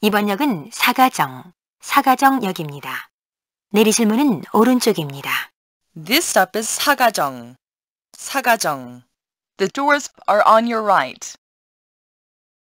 이번 역은 사가정, 사가정역입니다. 내리실 문은 오른쪽입니다. This stop is 사가정. 사가정. The doors are on your right.